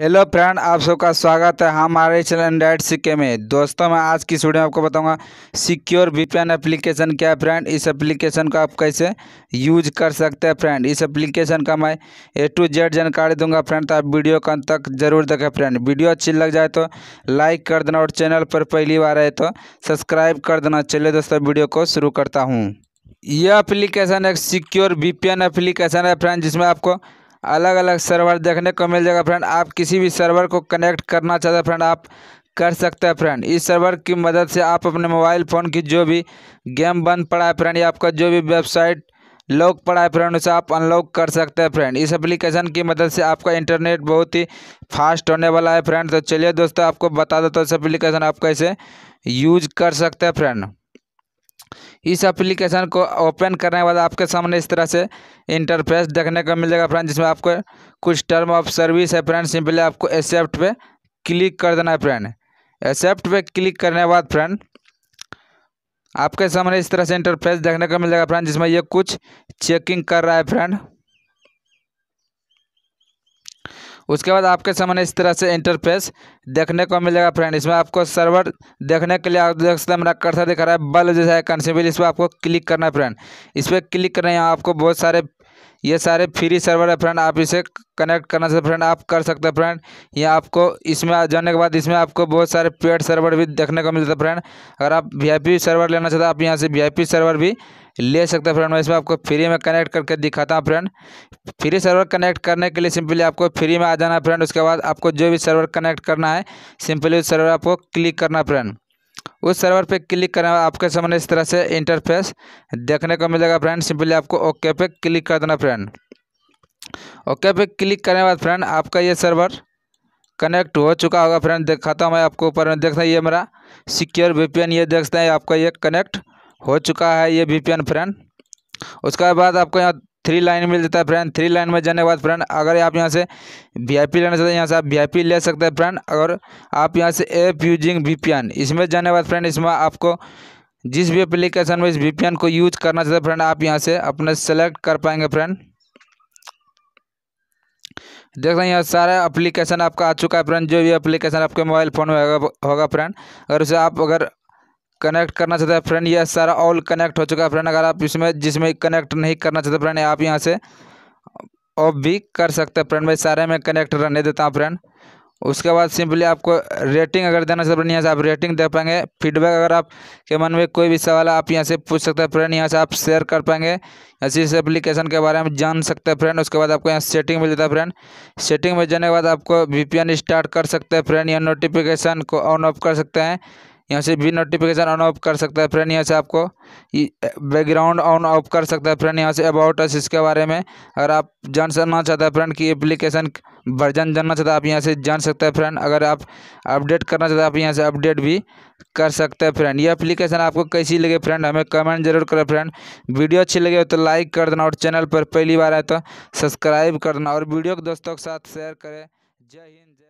hello friend आप सबका स्वागत है हमारे चैनल एंड्राइड सिक्के में दोस्तों मैं आज की स्टूडियो में आपको बताऊंगा सिक्योर वीपीएन एप्लीकेशन क्या है फ्रेंड इस एप्लीकेशन को आप कैसे यूज कर सकते हैं फ्रेंड इस एप्लीकेशन का मैं ए टू जेड जानकारी दूंगा फ्रेंड तो आप वीडियो का अंत तक जरूर देखें फ्रेंड वीडियो अच्छी लग जाए तो लाइक कर देना और चैनल पर पहली बार आए तो सब्सक्राइब कर देना चलिए दोस्तों वीडियो को शुरू करता हूँ यह अप्लीकेशन एक सिक्योर वीपीएन एप्लीकेशन है फ्रेंड जिसमें आपको अलग अलग सर्वर देखने को मिल जाएगा फ्रेंड आप किसी भी सर्वर को कनेक्ट करना चाहते हैं फ्रेंड आप कर सकते हैं फ्रेंड इस सर्वर की मदद से आप अपने मोबाइल फ़ोन की जो भी गेम बंद पड़ा है फ्रेंड या आपका जो भी वेबसाइट लॉक पड़ा है फ्रेंड उसे आप अनलॉक कर सकते हैं फ्रेंड इस एप्लीकेशन की मदद से आपका इंटरनेट बहुत ही फास्ट होने वाला है फ्रेंड तो चलिए दोस्तों आपको बता देता हूँ इस एप्लीकेशन आप कैसे यूज कर सकते हैं फ्रेंड इस एप्लीकेशन को ओपन करने के बाद आपके सामने इस तरह से इंटरफेस देखने को मिल जाएगा फ्रेंड जिसमें आपको कुछ टर्म ऑफ सर्विस है फ्रेंड सिंपली आपको एक्सेप्ट पे क्लिक कर देना है फ्रेंड एक्सेप्ट पे क्लिक करने के बाद फ्रेंड आपके सामने इस तरह से इंटरफेस देखने को मिल जाएगा फ्रेंड जिसमें ये कुछ चेकिंग कर रहा है फ्रेंड उसके बाद आपके सामने इस तरह से इंटरफेस देखने को मिलेगा फ्रेंड इसमें आपको सर्वर देखने के लिए आप देख सकते हैं मेरा कर्सर दिखा रहा है बल्ब जैसा है कंसेबल इस पर आपको क्लिक करना है फ्रेंड इस पर क्लिक करना है यहाँ आपको बहुत सारे ये सारे फ्री सर्वर है फ्रेंड आप इसे कनेक्ट करना से फ्रेंड आप कर सकते हैं फ्रेंड ये आपको इसमें जाने के बाद इसमें आपको बहुत सारे पेड सर्वर भी देखने को मिलते हैं फ्रेंड अगर आप वीआईपी सर्वर लेना चाहते हैं आप यहाँ से वीआईपी सर्वर भी ले सकते हैं फ्रेंड मैं इसमें आपको फ्री में कनेक्ट करके दिखाता हूँ फ्रेंड फ्री सर्वर कनेक्ट करने के लिए सिंपली आपको फ्री में आ जाना है फ्रेंड उसके बाद आपको जो भी सर्वर कनेक्ट करना है सिंपली उस सर्वर आपको क्लिक करना है फ्रेंड उस सर्वर पे क्लिक करना आपके सामने इस तरह से इंटरफेस देखने को मिलेगा फ्रेंड सिंपली आपको ओके पे क्लिक कर देना फ्रेंड ओके पे क्लिक करने के बाद फ्रेंड आपका ये सर्वर कनेक्ट हो चुका होगा फ्रेंड दिखाता हूँ मैं आपको ऊपर में देखता ये मेरा सिक्योर वी ये देखते हैं आपका ये कनेक्ट हो चुका है ये वी फ्रेंड उसके बाद आपको यहाँ थ्री लाइन मिल जाता है फ्रेंड थ्री लाइन में जाने के बाद फ्रेंड अगर आप यहाँ से वी आई पी लेना चाहते हैं यहाँ से आप वी आई पी ले सकते हैं फ्रेंड अगर आप यहाँ से app using V P N इसमें जाने के बाद फ्रेंड इसमें आपको जिस भी एप्लीकेशन में इस वी पी एन को यूज करना चाहते हैं फ्रेंड आप यहाँ से अपने सेलेक्ट कर पाएंगे फ्रेंड देख रहे हैं यहाँ सारा एप्लीकेशन आपका आ चुका है फ्रेंड जो भी एप्लीकेशन आपके मोबाइल फ़ोन में होगा होगा फ्रेंड अगर उसे आप अगर कनेक्ट करना चाहते हैं फ्रेंड यह सारा ऑल कनेक्ट हो चुका है फ्रेंड अगर आप इसमें जिसमें कनेक्ट नहीं करना चाहते फ्रेंड आप यहाँ से ऑफ भी कर सकते हैं फ्रेंड मैं सारे में कनेक्ट रहने देता हूँ फ्रेंड उसके बाद सिंपली आपको रेटिंग अगर देना चाहते फ्रेंड यहाँ से आप रेटिंग दे पाएंगे फीडबैक अगर आपके मन में कोई भी सवाल है आप यहाँ से पूछ सकते हैं फ्रेंड यहाँ से आप शेयर कर पाएंगे ऐसी इस एप्लीकेशन के बारे में जान सकते हैं फ्रेंड उसके बाद आपको यहाँ सेटिंग मिल जाता है फ्रेंड सेटिंग में जाने के बाद आपको वी स्टार्ट कर सकते हैं फ्रेंड या नोटिफिकेशन को ऑन ऑफ कर सकते हैं यहाँ से भी नोटिफिकेशन ऑन ऑफ कर सकता है फ्रेंड यहाँ से आपको बैकग्राउंड ऑन ऑफ कर सकता है फ्रेंड यहाँ से अबाउट अस इसके बारे में अगर आप जान सकना चाहते हैं फ्रेंड की एप्लीकेशन वर्जन जानना चाहते हैं आप यहाँ से जान सकते हैं फ्रेंड अगर आप अपडेट करना चाहते हैं आप यहाँ से अपडेट भी कर सकते हैं फ्रेंड ये एप्लीकेशन आपको कैसी लगे फ्रेंड हमें कमेंट जरूर करें फ्रेंड वीडियो अच्छी लगे तो लाइक कर देना और चैनल पर पहली बार आए तो सब्सक्राइब कर देना और वीडियो को दोस्तों के साथ शेयर करें जय हिंद